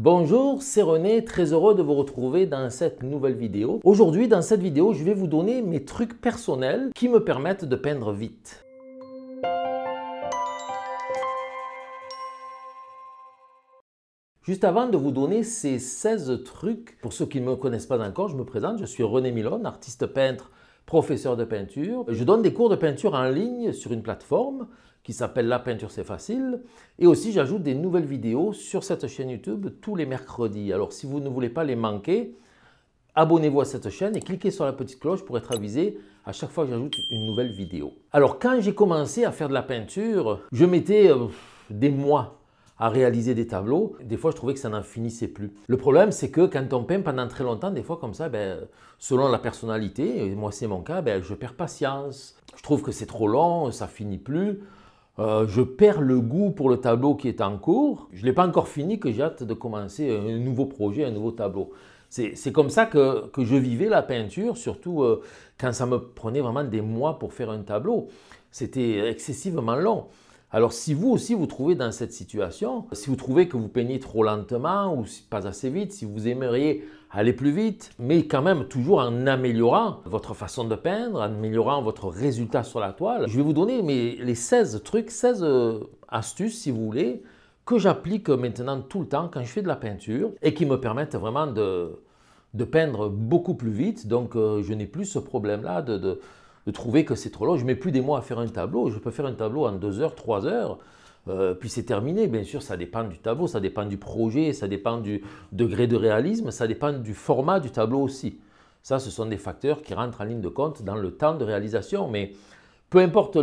Bonjour, c'est René, très heureux de vous retrouver dans cette nouvelle vidéo. Aujourd'hui, dans cette vidéo, je vais vous donner mes trucs personnels qui me permettent de peindre vite. Juste avant de vous donner ces 16 trucs, pour ceux qui ne me connaissent pas encore, je me présente, je suis René Milon, artiste peintre professeur de peinture. Je donne des cours de peinture en ligne sur une plateforme qui s'appelle La peinture c'est facile. Et aussi j'ajoute des nouvelles vidéos sur cette chaîne YouTube tous les mercredis. Alors si vous ne voulez pas les manquer, abonnez-vous à cette chaîne et cliquez sur la petite cloche pour être avisé à chaque fois que j'ajoute une nouvelle vidéo. Alors quand j'ai commencé à faire de la peinture, je mettais euh, des mois à réaliser des tableaux. Des fois, je trouvais que ça n'en finissait plus. Le problème, c'est que quand on peint pendant très longtemps, des fois comme ça, ben, selon la personnalité, moi c'est mon cas, ben, je perds patience. Je trouve que c'est trop long, ça finit plus. Euh, je perds le goût pour le tableau qui est en cours. Je ne l'ai pas encore fini, que j'ai hâte de commencer un nouveau projet, un nouveau tableau. C'est comme ça que, je vivais la peinture, surtout euh, quand ça me prenait vraiment des mois pour faire un tableau. C'était excessivement long. Alors si vous aussi vous trouvez dans cette situation, si vous trouvez que vous peignez trop lentement ou pas assez vite, si vous aimeriez aller plus vite, mais quand même toujours en améliorant votre façon de peindre, en améliorant votre résultat sur la toile, je vais vous donner mes, les 16 trucs, 16 euh, astuces si vous voulez, que j'applique maintenant tout le temps quand je fais de la peinture et qui me permettent vraiment de, peindre beaucoup plus vite. Donc euh, je n'ai plus ce problème-là de de trouver que c'est trop long. Je mets plus des mois à faire un tableau. Je peux faire un tableau en deux heures, trois heures. Euh, puis c'est terminé. Bien sûr, ça dépend du tableau, ça dépend du projet, ça dépend du degré de réalisme, ça dépend du format du tableau aussi. Ça, ce sont des facteurs qui rentrent en ligne de compte dans le temps de réalisation. Mais peu importe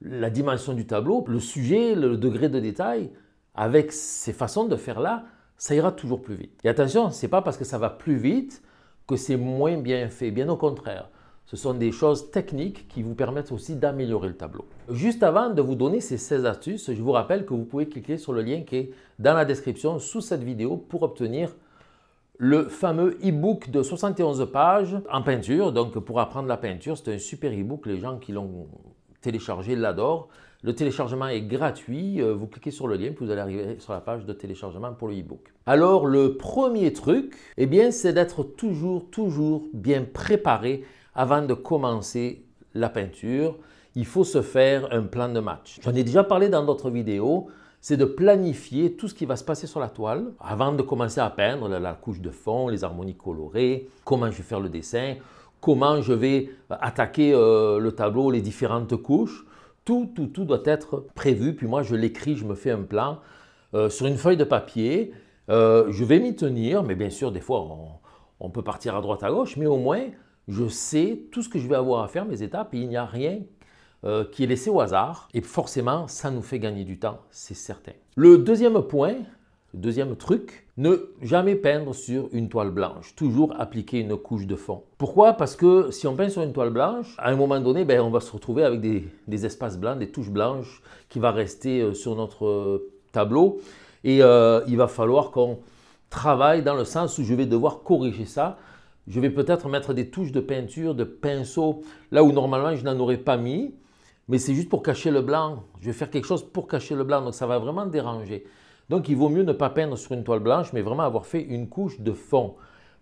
la dimension du tableau, le sujet, le degré de détail, avec ces façons de faire là, ça ira toujours plus vite. Et attention, ce n'est pas parce que ça va plus vite que c'est moins bien fait, bien au contraire. Ce sont des choses techniques qui vous permettent aussi d'améliorer le tableau. Juste avant de vous donner ces 16 astuces, je vous rappelle que vous pouvez cliquer sur le lien qui est dans la description sous cette vidéo pour obtenir le fameux e-book de 71 pages en peinture. Donc pour apprendre la peinture, c'est un super e-book. Les gens qui l'ont téléchargé l'adorent. Le téléchargement est gratuit. Euh, vous cliquez sur le lien, vous allez arriver sur la page de téléchargement pour le e-book. Alors, le premier truc, eh bien, c'est d'être toujours, toujours bien préparé avant de commencer la peinture, il faut se faire un plan de match. J'en ai déjà parlé dans d'autres vidéos, c'est de planifier tout ce qui va se passer sur la toile avant de commencer à peindre la couche de fond, les harmonies colorées, comment je vais faire le dessin, comment je vais euh, attaquer euh, le tableau, les différentes couches. Tout, tout, tout doit être prévu. Puis moi, je l'écris, je me fais un plan euh, sur une feuille de papier. je vais m'y tenir, mais bien sûr, des fois, on peut partir à droite, à gauche, mais au moins, je sais tout ce que je vais avoir à faire, mes étapes, et il n'y a rien euh, qui est laissé au hasard. Et forcément, ça nous fait gagner du temps, c'est certain. Le deuxième point, le deuxième truc, ne jamais peindre sur une toile blanche. Toujours appliquer une couche de fond. Pourquoi Parce que si on peint sur une toile blanche, à un moment donné, ben, on va se retrouver avec des, espaces blancs, des touches blanches qui vont rester euh, sur notre euh, tableau. Et il va falloir qu'on travaille dans le sens où je vais devoir corriger ça je vais peut-être mettre des touches de peinture, de pinceau, là où normalement je n'en aurais pas mis, mais c'est juste pour cacher le blanc. Je vais faire quelque chose pour cacher le blanc, donc ça va vraiment déranger. Donc il vaut mieux ne pas peindre sur une toile blanche, mais vraiment avoir fait une couche de fond.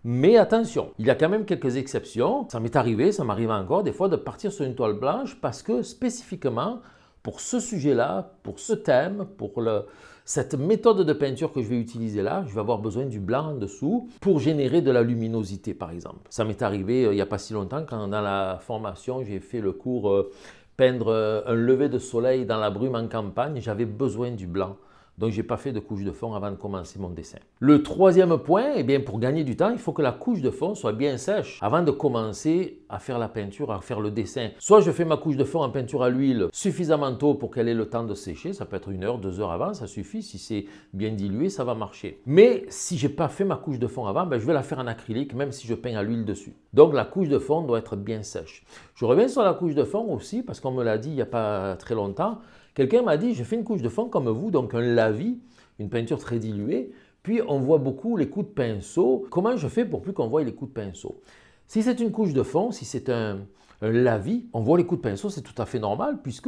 Mais attention, il y a quand même quelques exceptions. Ça m'est arrivé, ça m'arrive encore des fois de partir sur une toile blanche parce que spécifiquement, pour ce sujet-là, pour ce thème, pour le, cette méthode de peinture que je vais utiliser là, je vais avoir besoin du blanc en dessous pour générer de la luminosité par exemple. Ça m'est arrivé euh, il n'y a pas si longtemps quand dans la formation j'ai fait le cours euh, peindre euh, un lever de soleil dans la brume en campagne, j'avais besoin du blanc. Donc, je n'ai pas fait de couche de fond avant de commencer mon dessin. Le troisième point, et eh bien, pour gagner du temps, il faut que la couche de fond soit bien sèche avant de commencer à faire la peinture, à faire le dessin. Soit je fais ma couche de fond en peinture à l'huile suffisamment tôt pour qu'elle ait le temps de sécher. Ça peut être une heure, deux heures avant, ça suffit. Si c'est bien dilué, ça va marcher. Mais si j'ai pas fait ma couche de fond avant, ben, je vais la faire en acrylique, même si je peins à l'huile dessus. Donc, la couche de fond doit être bien sèche. Je reviens sur la couche de fond aussi, parce qu'on me l'a dit il n'y a pas très longtemps. Quelqu'un m'a dit, je fais une couche de fond comme vous, donc un lavis, une peinture très diluée, puis on voit beaucoup les coups de pinceau. Comment je fais pour plus qu'on voit les coups de pinceau Si c'est une couche de fond, si c'est un, lavis, on voit les coups de pinceau, c'est tout à fait normal, puisque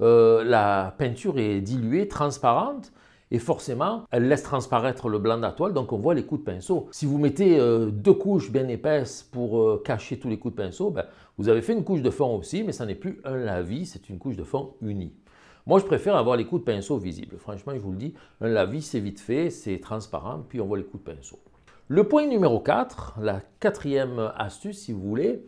euh, la peinture est diluée, transparente, et forcément, elle laisse transparaître le blanc de la toile, donc on voit les coups de pinceau. Si vous mettez euh, deux couches bien épaisses pour euh, cacher tous les coups de pinceau, ben, vous avez fait une couche de fond aussi, mais ça n'est plus un lavis, c'est une couche de fond unie. Moi, je préfère avoir les coups de pinceau visibles. Franchement, je vous le dis, la vie c'est vite fait, c'est transparent, puis on voit les coups de pinceau. Le point numéro 4, la quatrième astuce, si vous voulez,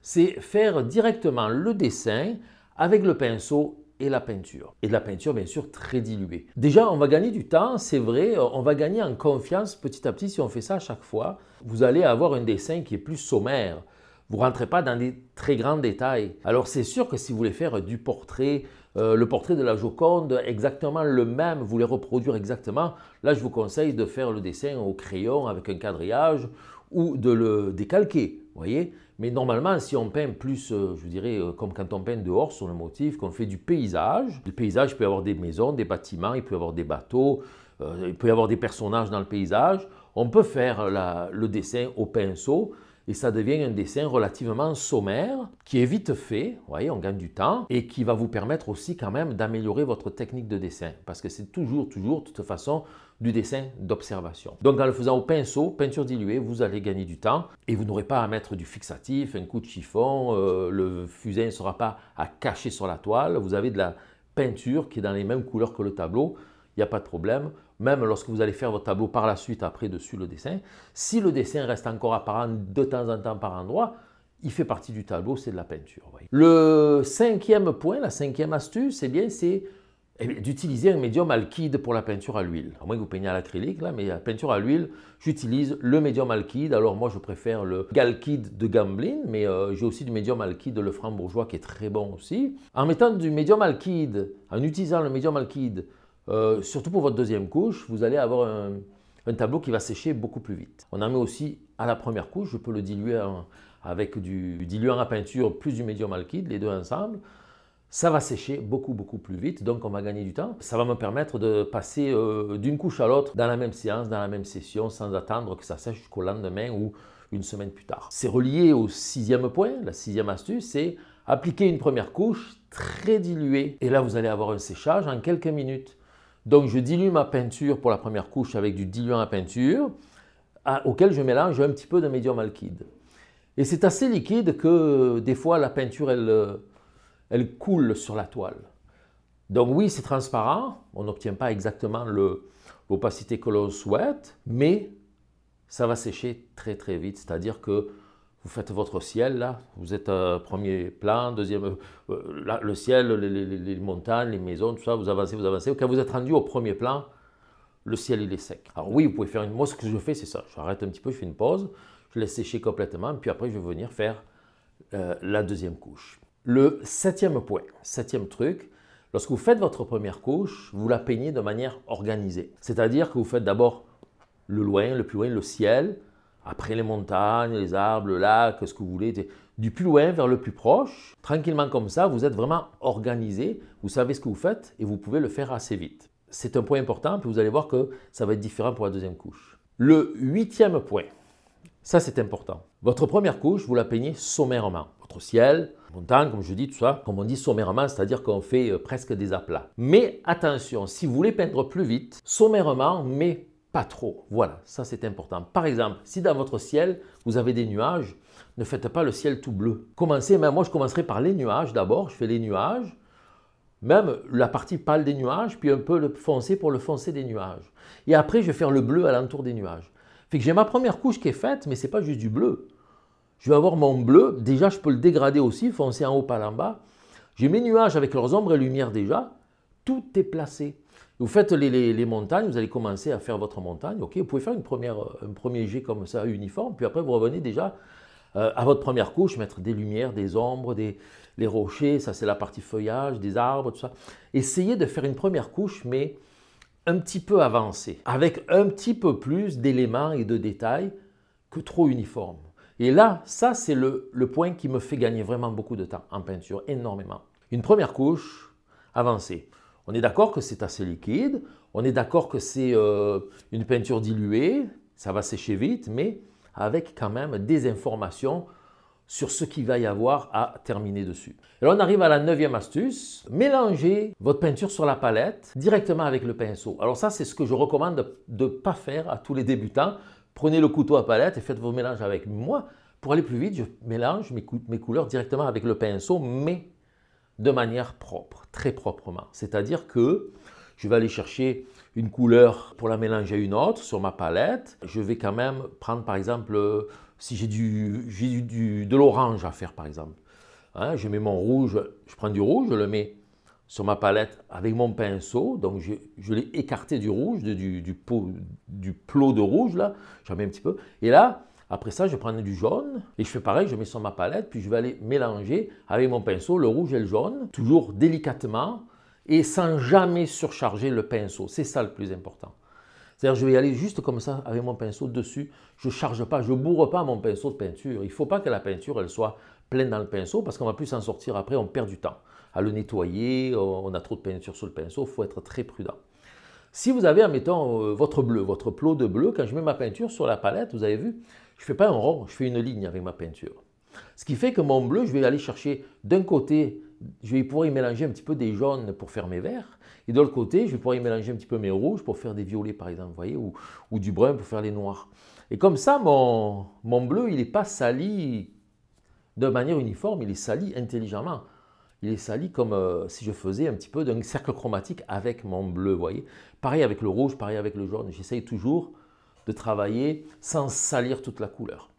c'est faire directement le dessin avec le pinceau et la peinture. Et de la peinture, bien sûr, très diluée. Déjà, on va gagner du temps, c'est vrai, euh, on va gagner en confiance petit à petit si on fait ça à chaque fois. Vous allez avoir un dessin qui est plus sommaire. Vous ne rentrez pas dans des très grands détails. Alors c'est sûr que si vous voulez faire du portrait, euh, le portrait de la Joconde, exactement le même, vous voulez reproduire exactement, là je vous conseille de faire le dessin au crayon avec un quadrillage ou de le décalquer, voyez Mais normalement, si on peint plus, euh, je dirais, euh, comme quand on peint dehors sur le motif, qu'on fait du paysage, le paysage peut avoir des maisons, des bâtiments, il peut avoir des bateaux, il peut y avoir des personnages dans le paysage, on peut faire le dessin au pinceau, et ça devient un dessin relativement sommaire qui est vite fait, vous voyez, on gagne du temps et qui va vous permettre aussi quand même d'améliorer votre technique de dessin parce que c'est toujours, toujours, de toute façon, du dessin d'observation. Donc en le faisant au pinceau, peinture diluée, vous allez gagner du temps et vous n'aurez pas à mettre du fixatif, un coup de chiffon, euh, le fusain ne sera pas à cacher sur la toile, vous avez de la peinture qui est dans les mêmes couleurs que le tableau, il n'y a pas de problème même lorsque vous allez faire votre tableau par la suite, après dessus le dessin, si le dessin reste encore apparent de temps en temps par endroit, il fait partie du tableau, c'est de la peinture. Le cinquième point, la cinquième astuce, c'est eh bien, c'est eh d'utiliser un médium alkyde pour la peinture à l'huile. À moins que vous peignez à l'acrylique, mais la peinture à l'huile, j'utilise le médium alkyde. Alors moi, je préfère le galkyde de Gamblin, mais euh, j'ai aussi du médium alkyde, le franc qui est très bon aussi. En mettant du médium alkyde, en utilisant le médium alkyde euh, surtout pour votre deuxième couche, vous allez avoir un, tableau qui va sécher beaucoup plus vite. On en met aussi à la première couche, je peux le diluer avec du diluant à peinture plus du médium alkyde, les deux ensemble. Ça va sécher beaucoup beaucoup plus vite, donc on va gagner du temps. Ça va me permettre de passer euh, d'une couche à l'autre dans la même séance, dans la même session, sans attendre que ça sèche jusqu'au lendemain ou une semaine plus tard. C'est relié au sixième point, la sixième astuce, c'est appliquer une première couche très diluée. Et là, vous allez avoir un séchage en quelques minutes. Donc je dilue ma peinture pour la première couche avec du diluant à peinture, auquel je mélange un petit peu de médium alkyde. Et c'est assez liquide que des fois la peinture, elle, euh, elle coule sur la toile. Donc oui, c'est transparent, on n'obtient pas exactement l'opacité que l'on souhaite, mais ça va sécher très très vite, c'est-à-dire que vous faites votre ciel là, vous êtes euh, premier plan, deuxième, euh, euh, le ciel, les, montagnes, les maisons, tout ça, vous avancez, vous avancez. Quand vous êtes rendu au premier plan, le ciel il est sec. Alors oui, vous pouvez faire une. Moi, ce que je fais, c'est ça. je J'arrête un petit peu, je fais une pause, je laisse sécher complètement, puis après, je vais venir faire la deuxième couche. Le septième point, septième truc, lorsque vous faites votre première couche, vous la peignez de manière organisée. C'est-à-dire que vous faites d'abord le loin, le plus loin, le ciel, après les montagnes, les arbres, le lac, ce que vous voulez, du plus loin vers le plus proche, tranquillement comme ça, vous êtes vraiment organisé, vous savez ce que vous faites et vous pouvez le faire assez vite. C'est un point important, puis vous allez voir que ça va être différent pour la deuxième couche. Le huitième point, ça c'est important. Votre première couche, vous la peignez sommairement. Votre ciel, montagne, comme je dis, tout ça, comme on dit sommairement, c'est-à-dire qu'on fait euh, presque des aplats. Mais attention, si vous voulez peindre plus vite, sommairement, mais pas trop. Voilà, ça c'est important. Par exemple, si dans votre ciel, vous avez des nuages, ne faites pas le ciel tout bleu. Commencez, même moi je commencerai par les nuages d'abord, je fais les nuages, même la partie pâle des nuages, puis un peu le foncé pour le foncé des nuages. Et après, je vais faire le bleu l'entour des nuages. Fait que j'ai ma première couche qui est faite, mais c'est pas juste du bleu. Je vais avoir mon bleu, déjà je peux le dégrader aussi, foncé en haut, pâle en bas. J'ai mes nuages avec leurs ombres et lumières déjà, tout est placé. Vous faites les, montagnes, vous allez commencer à faire votre montagne, ok Vous pouvez faire une première, un premier jet comme ça, uniforme, puis après vous revenez déjà euh, à votre première couche, mettre des lumières, des ombres, des, les rochers, ça c'est la partie feuillage, des arbres, tout ça. Essayez de faire une première couche, mais un petit peu avancée, avec un petit peu plus d'éléments et de détails que trop uniforme. Et là, ça c'est le, le point qui me fait gagner vraiment beaucoup de temps en peinture, énormément. Une première couche avancée. On est d'accord que c'est assez liquide, on est d'accord que c'est euh, une peinture diluée, ça va sécher vite, mais avec quand même des informations sur ce qu'il va y avoir à terminer dessus. Et là, on arrive à la neuvième astuce, mélangez votre peinture sur la palette directement avec le pinceau. Alors ça, c'est ce que je recommande de ne pas faire à tous les débutants. Prenez le couteau à palette et faites vos mélanges avec moi. Pour aller plus vite, je mélange mes couleurs directement avec le pinceau, mais de manière propre, très proprement. C'est-à-dire que je vais aller chercher une couleur pour la mélanger à une autre sur ma palette. Je vais quand même prendre par exemple, si j'ai du, du, de l'orange à faire par exemple, hein, je mets mon rouge, je prends du rouge, je le mets sur ma palette avec mon pinceau, donc je, l'ai écarté du rouge, du, pot, du, plot de rouge là, j'en mets un petit peu, et là après ça, je prends du jaune et je fais pareil, je mets sur ma palette, puis je vais aller mélanger avec mon pinceau le rouge et le jaune, toujours délicatement et sans jamais surcharger le pinceau. C'est ça le plus important. C'est-à-dire, je vais aller juste comme ça avec mon pinceau dessus. Je ne charge pas, je bourre pas mon pinceau de peinture. Il ne faut pas que la peinture, elle soit pleine dans le pinceau parce qu'on va plus s'en sortir après, on perd du temps à le nettoyer, on a trop de peinture sur le pinceau, il faut être très prudent. Si vous avez, en mettant euh, votre bleu, votre plot de bleu, quand je mets ma peinture sur la palette, vous avez vu, je ne fais pas un rond, je fais une ligne avec ma peinture. Ce qui fait que mon bleu, je vais aller chercher d'un côté, je vais pouvoir y mélanger un petit peu des jaunes pour faire mes verts, et de l'autre côté, je vais pouvoir y mélanger un petit peu mes rouges pour faire des violets, par exemple, vous voyez, ou, du brun pour faire les noirs. Et comme ça, mon, bleu, il n'est pas sali de manière uniforme, il est sali intelligemment. Il est sali comme euh, si je faisais un petit peu d'un cercle chromatique avec mon bleu, vous voyez. Pareil avec le rouge, pareil avec le jaune. J'essaye toujours de travailler sans salir toute la couleur.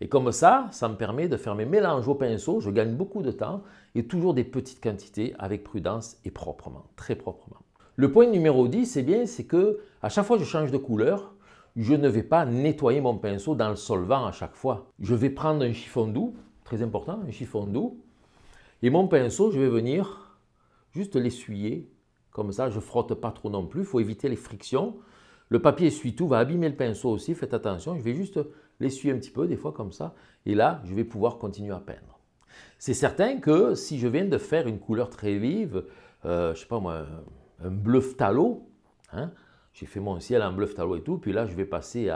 Et comme ça, ça me permet de faire mes mélanges au pinceau, je gagne beaucoup de temps et toujours des petites quantités avec prudence et proprement, très proprement. Le point numéro 10, c'est bien, c'est que à chaque fois je change de couleur, je ne vais pas nettoyer mon pinceau dans le solvant à chaque fois. Je vais prendre un chiffon doux, très important, un chiffon doux, et mon pinceau, je vais venir juste l'essuyer, comme ça, je frotte pas trop non plus, il faut éviter les frictions, le papier essuie-tout va abîmer le pinceau aussi, faites attention, je vais juste l'essuyer un petit peu, des fois comme ça, et là, je vais pouvoir continuer à peindre. C'est certain que si je viens de faire une couleur très vive, euh, je sais pas moi, un, bleu phtalo, hein, j'ai fait mon ciel en bleu phtalo et tout, puis là, je vais passer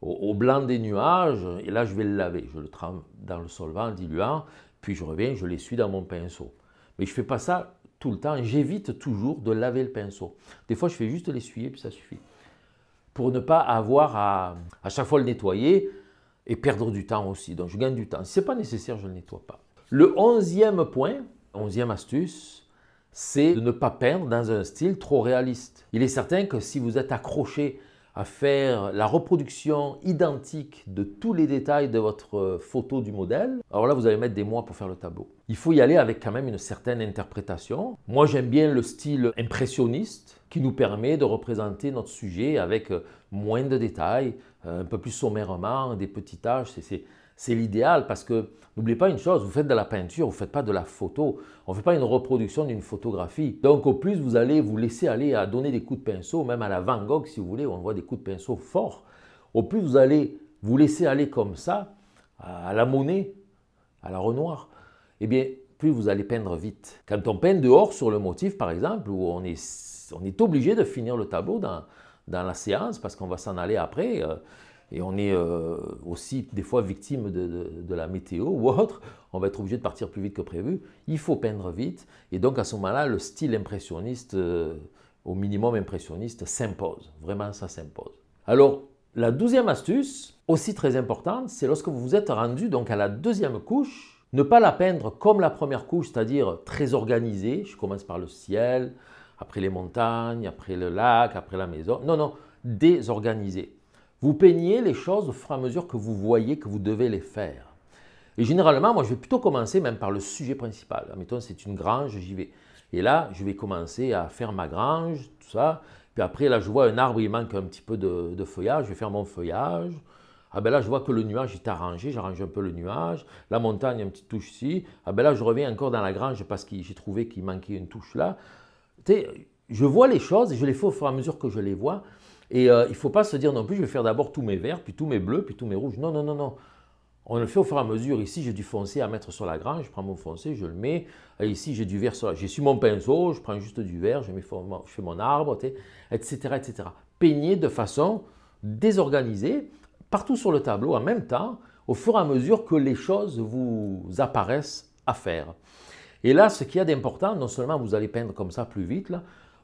au, blanc des nuages, et là, je vais le laver. Je le trempe dans le solvant diluant, puis je reviens, je l'essuie dans mon pinceau. Mais je ne fais pas ça tout le temps, j'évite toujours de laver le pinceau. Des fois, je fais juste l'essuyer, puis ça suffit pour ne pas avoir à, à chaque fois le nettoyer et perdre du temps aussi. Donc je gagne du temps. Si ce n'est pas nécessaire, je ne nettoie pas. Le onzième point, onzième astuce, c'est de ne pas peindre dans un style trop réaliste. Il est certain que si vous êtes accroché à faire la reproduction identique de tous les détails de votre euh, photo du modèle, alors là, vous allez mettre des mois pour faire le tableau. Il faut y aller avec quand même une certaine interprétation. Moi, j'aime bien le style impressionniste qui nous permet de représenter notre sujet avec euh, moins de détails, euh, un peu plus sommairement, des petits tâches. C'est c'est l'idéal parce que n'oubliez pas une chose, vous faites de la peinture, vous ne faites pas de la photo. On ne fait pas une reproduction d'une photographie. Donc au plus, vous allez vous laisser aller à donner des coups de pinceau, même à la Van Gogh si vous voulez, on voit des coups de pinceau forts. Au plus, vous allez vous laisser aller comme ça à la monnaie, à la Renoir. Eh bien, plus vous allez peindre vite. Quand on peint dehors sur le motif, par exemple, où on est, on est obligé de finir le tableau dans, la séance parce qu'on va s'en aller après. Euh, et on est euh, aussi des fois victime de, la météo ou autre, on va être obligé de partir plus vite que prévu. Il faut peindre vite et donc à ce moment-là, le style impressionniste, euh, au minimum impressionniste, s'impose. Vraiment, ça s'impose. Alors, la douzième astuce, aussi très importante, c'est lorsque vous vous êtes rendu donc à la deuxième couche, ne pas la peindre comme la première couche, c'est-à-dire très organisée. Je commence par le ciel, après les montagnes, après le lac, après la maison. Non, non, désorganisée. Vous peignez les choses au fur et à mesure que vous voyez que vous devez les faire. Et généralement, moi, je vais plutôt commencer même par le sujet principal. Admettons, c'est une grange, j'y vais. Et là, je vais commencer à faire ma grange, tout ça. Puis après, là, je vois un arbre, il manque un petit peu de, feuillage, je vais faire mon feuillage. Ah ben là, je vois que le nuage est arrangé, j'arrange un peu le nuage. La montagne, une petite touche ici. Ah ben là, je reviens encore dans la grange parce que j'ai trouvé qu'il manquait une touche là. Tu sais, je vois les choses et je les fais au fur et à mesure que je les vois. Et euh, il ne faut pas se dire non plus, je vais faire d'abord tous mes verts, puis tous mes bleus, puis tous mes rouges. Non, non, non, non. On le fait au fur et à mesure. Ici, j'ai du foncé à mettre sur la grange, je prends mon foncé, je le mets. ici, j'ai du vert sur la... J'ai su mon pinceau, je prends juste du vert, je, mets... je fais mon arbre, etc., etc. Peigner de façon désorganisée, partout sur le tableau, en même temps, au fur et à mesure que les choses vous apparaissent à faire. Et là, ce qu'il y a d'important, non seulement vous allez peindre comme ça plus vite,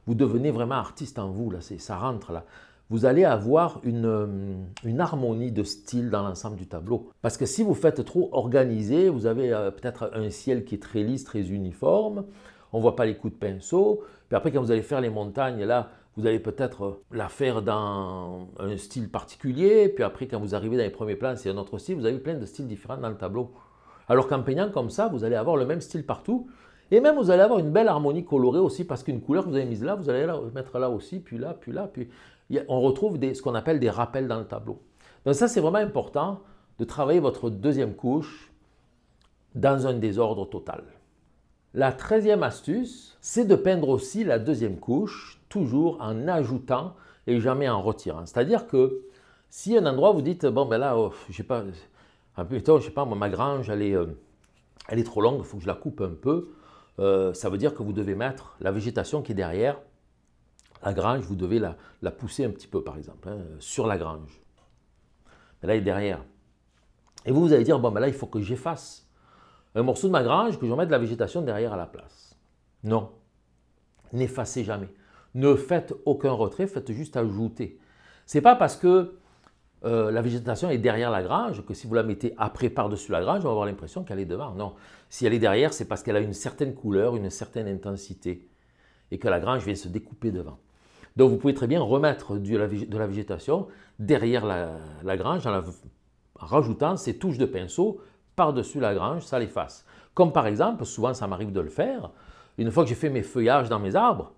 vous devenez vraiment artiste en vous, là, ça rentre là vous allez avoir euh, une, harmonie de style dans l'ensemble du tableau. Parce que si vous faites trop organisé, vous avez euh, peut-être un ciel qui est très lisse, très uniforme, on ne voit pas les coups de pinceau, puis après quand vous allez faire les montagnes, là, vous allez peut-être euh, la faire dans un style particulier, puis après quand vous arrivez dans les premiers plans, c'est un autre style, vous avez plein de styles différents dans le tableau. Alors qu'en peignant comme ça, vous allez avoir le même style partout, et même, vous allez avoir une belle harmonie colorée aussi, parce qu'une couleur que vous avez mise là, vous allez la mettre là aussi, puis là, puis là, puis on retrouve ce qu'on appelle des rappels dans le tableau. Donc ça, c'est vraiment important de travailler votre deuxième couche dans un désordre total. La treizième astuce, c'est de peindre aussi la deuxième couche, toujours en ajoutant et jamais en retirant. C'est-à-dire que si un endroit vous dites, bon ben là, oh, je ne pas, un peu, je sais pas, ma grange, elle est, euh, trop longue, il faut que je la coupe un peu, euh, ça veut dire que vous devez mettre la végétation qui est derrière la grange, vous devez la, pousser un petit peu, par exemple, hein, sur la grange. Mais là, elle est derrière. Et vous, vous allez dire, bon, ben là, il faut que j'efface un morceau de ma grange, que je remette de la végétation derrière à la place. Non, n'effacez jamais. Ne faites aucun retrait, faites juste ajouter. C'est pas parce que euh, la végétation est derrière la grange, que si vous la mettez après par-dessus la grange, on va avoir l'impression qu'elle est devant. Non, si elle est derrière, c'est parce qu'elle a une certaine couleur, une certaine intensité, et que la grange vient se découper devant. Donc vous pouvez très bien remettre de la, végétation derrière la, grange en, rajoutant ces touches de pinceau par-dessus la grange, ça l'efface. Comme par exemple, souvent ça m'arrive de le faire, une fois que j'ai fait mes feuillages dans mes arbres,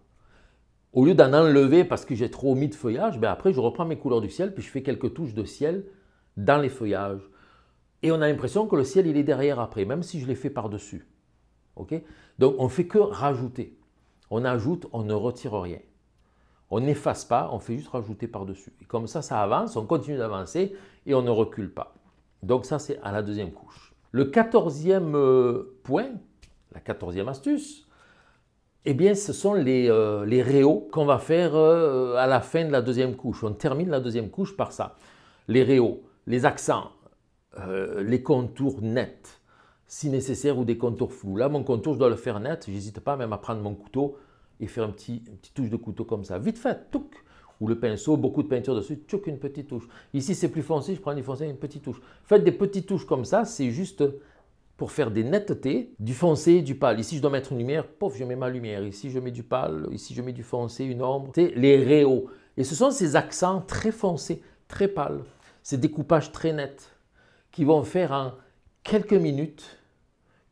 au lieu d'en enlever parce que j'ai trop mis de feuillage, ben après je reprends mes couleurs du ciel puis je fais quelques touches de ciel dans les feuillages. Et on a l'impression que le ciel il est derrière après, même si je l'ai fait par-dessus. Donc on ne fait que rajouter. On ajoute, on ne retire rien. On n'efface pas, on fait juste rajouter par-dessus. Et comme ça, ça avance, on continue d'avancer et on ne recule pas. Donc ça, c'est à la deuxième couche. Le quatorzième euh, point, la quatorzième astuce, eh bien, ce sont les, euh, réaux qu'on va faire euh, à la fin de la deuxième couche. On termine la deuxième couche par ça. Les réaux, les accents, les contours nets, si nécessaire, ou des contours flous. Là, mon contour, je dois le faire net. J'hésite pas même à prendre mon couteau et faire un petit, une petite touche de couteau comme ça. Vite fait, touc Ou le pinceau, beaucoup de peinture dessus, touc, une petite touche. Ici, c'est plus foncé, je prends du foncé, une petite touche. Faites des petites touches comme ça, c'est juste pour faire des nettetés, du foncé du pâle. Ici, je dois mettre une lumière, pof, je mets ma lumière. Ici, je mets du pâle, ici, je mets du foncé, une ombre. C'est les réaux. Et ce sont ces accents très foncés, très pâles, ces découpages très nets qui vont faire en quelques minutes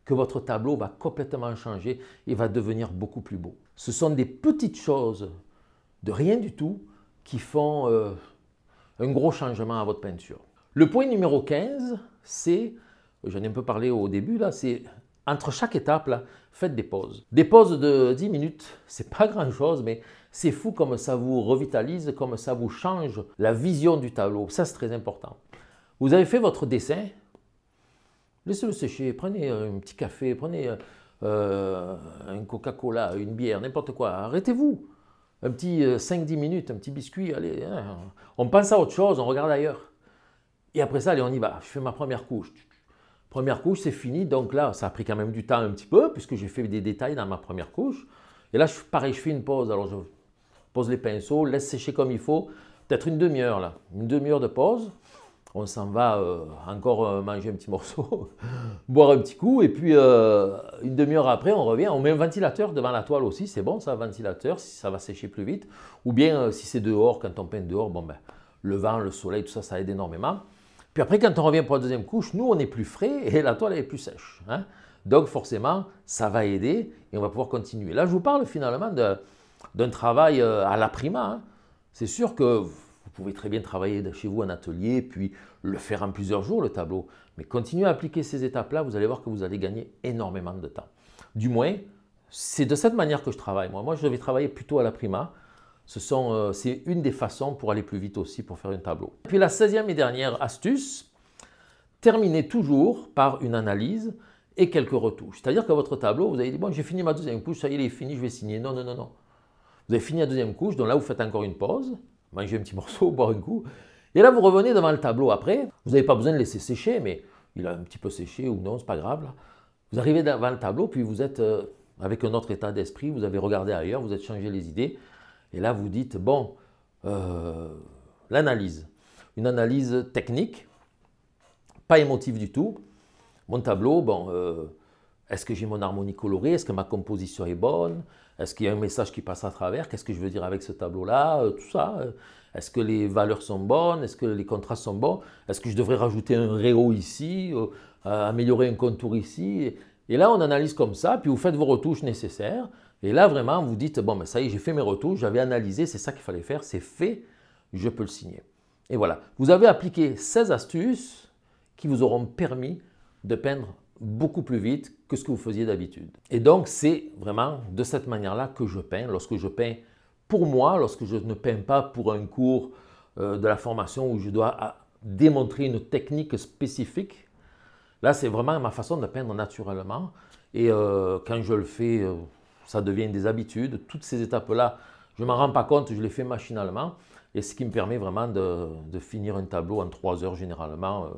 que votre tableau va complètement changer et va devenir beaucoup plus beau. Ce sont des petites choses de rien du tout qui font euh, un gros changement à votre peinture. Le point numéro 15, c'est, j'en ai un peu parlé au début là, c'est entre chaque étape, là, faites des pauses. Des pauses de 10 minutes, c'est pas grand chose, mais c'est fou comme ça vous revitalise, comme ça vous change la vision du tableau. Ça, c'est très important. Vous avez fait votre dessin, Laissez-le sécher, prenez euh, un petit café, prenez euh, euh, un Coca-Cola, une bière, n'importe quoi. Arrêtez-vous. Un petit 5-10 minutes, un petit biscuit, allez. Hein. On pense à autre chose, on regarde ailleurs. Et après ça, allez, on y va. Je fais ma première couche. Première couche, c'est fini. Donc là, ça a pris quand même du temps un petit peu, puisque j'ai fait des détails dans ma première couche. Et là, je, pareil, je fais une pause. Alors, je pose les pinceaux, laisse sécher comme il faut. Peut-être une demi-heure, là. Une demi-heure de pause on s'en va euh, encore euh, manger un petit morceau, boire un petit coup, et puis euh, une demi-heure après, on revient, on met un ventilateur devant la toile aussi, c'est bon ça, ventilateur, si ça va sécher plus vite, ou bien si c'est dehors, quand on peint dehors, bon ben, le vent, le soleil, tout ça, ça aide énormément. Puis après, quand on revient pour la deuxième couche, nous, on est plus frais et la toile est plus sèche. Hein. Donc forcément, ça va aider et on va pouvoir continuer. Là, je vous parle finalement d'un travail à la prima. Hein. c'est sûr que vous pouvez très bien travailler chez vous en atelier, puis le faire en plusieurs jours, le tableau. Mais continuez à appliquer ces étapes-là, vous allez voir que vous allez gagner énormément de temps. Du moins, c'est de cette manière que je travaille. Moi, moi je vais travailler plutôt à la prima. Euh, c'est une des façons pour aller plus vite aussi, pour faire un tableau. Et puis la 16e et dernière astuce, terminez toujours par une analyse et quelques retouches. C'est-à-dire que votre tableau, vous avez dit, bon, j'ai fini ma deuxième couche, ça y est, il est fini, je vais signer. Non, non, non, non. Vous avez fini la deuxième couche, donc là, vous faites encore une pause, manger un petit morceau, boire un coup. Et là, vous revenez devant le tableau après. Vous n'avez pas besoin de laisser sécher, mais il a un petit peu séché ou non, c'est pas grave. Vous arrivez devant le tableau, puis vous êtes euh, avec un autre état d'esprit, vous avez regardé ailleurs, vous avez changé les idées. Et là, vous dites, bon, euh, l'analyse. Une analyse technique, pas émotive du tout. Mon tableau, bon, euh, est-ce que j'ai mon harmonie colorée Est-ce que ma composition est bonne est-ce qu'il y a un message qui passe à travers Qu'est-ce que je veux dire avec ce tableau-là euh, Tout ça. Euh, est-ce que les valeurs sont bonnes Est-ce que les contrats sont bons Est-ce que je devrais rajouter un réo ici euh, Améliorer un contour ici Et là, on analyse comme ça, puis vous faites vos retouches nécessaires. Et là, vraiment, vous dites, bon, mais ben, ça y est, j'ai fait mes retouches, j'avais analysé, c'est ça qu'il fallait faire, c'est fait, je peux le signer. Et voilà, vous avez appliqué 16 astuces qui vous auront permis de peindre beaucoup plus vite que ce que vous faisiez d'habitude. Et donc, c'est vraiment de cette manière-là que je peins. Lorsque je peins pour moi, lorsque je ne peins pas pour un cours euh, de la formation où je dois ah, démontrer une technique spécifique, là, c'est vraiment ma façon de peindre naturellement. Et euh, quand je le fais, euh, ça devient des habitudes. Toutes ces étapes-là, je ne m'en rends pas compte, je les fais machinalement. Et ce qui me permet vraiment de, de finir un tableau en trois heures généralement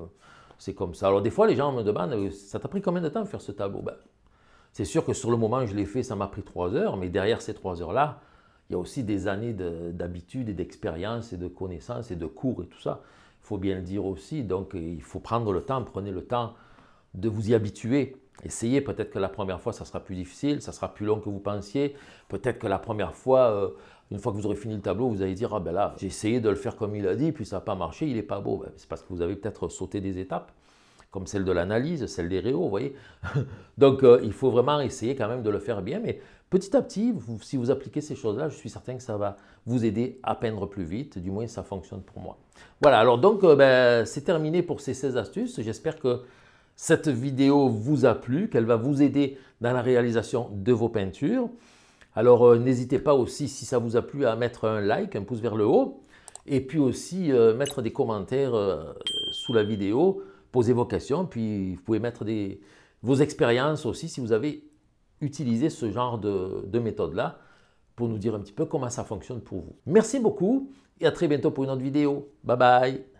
c'est comme ça. Alors des fois, les gens me demandent, ça t'a pris combien de temps de faire ce tableau ben, C'est sûr que sur le moment où je l'ai fait, ça m'a pris trois heures, mais derrière ces trois heures-là, il y a aussi des années d'habitude et d'expérience et de connaissances et de cours et tout ça. Il faut bien le dire aussi, donc euh, il faut prendre le temps, prenez le temps de vous y habituer. Essayez, peut-être que la première fois, ça sera plus difficile, ça sera plus long que vous pensiez. Peut-être que la première fois, euh, une fois que vous aurez fini le tableau, vous allez dire, ah ben là, j'ai essayé de le faire comme il a dit, puis ça n'a pas marché, il n'est pas beau. Ben, c'est parce que vous avez peut-être sauté des étapes, comme celle de l'analyse, celle des réaux, vous voyez. Donc euh, il faut vraiment essayer quand même de le faire bien, mais petit à petit, si vous appliquez ces choses-là, je suis certain que ça va vous aider à peindre plus vite, du moins ça fonctionne pour moi. Voilà, alors donc euh, ben, c'est terminé pour ces 16 astuces, j'espère que cette vidéo vous a plu, qu'elle va vous aider dans la réalisation de vos peintures. Alors euh, n'hésitez pas aussi, si ça vous a plu, à mettre un like, un pouce vers le haut, et puis aussi euh, mettre des commentaires euh, sous la vidéo, poser vos questions, puis vous pouvez mettre vos expériences aussi si vous avez utilisé ce genre de méthode-là pour nous dire un petit peu comment ça fonctionne pour vous. Merci beaucoup et à très bientôt pour une autre vidéo. Bye bye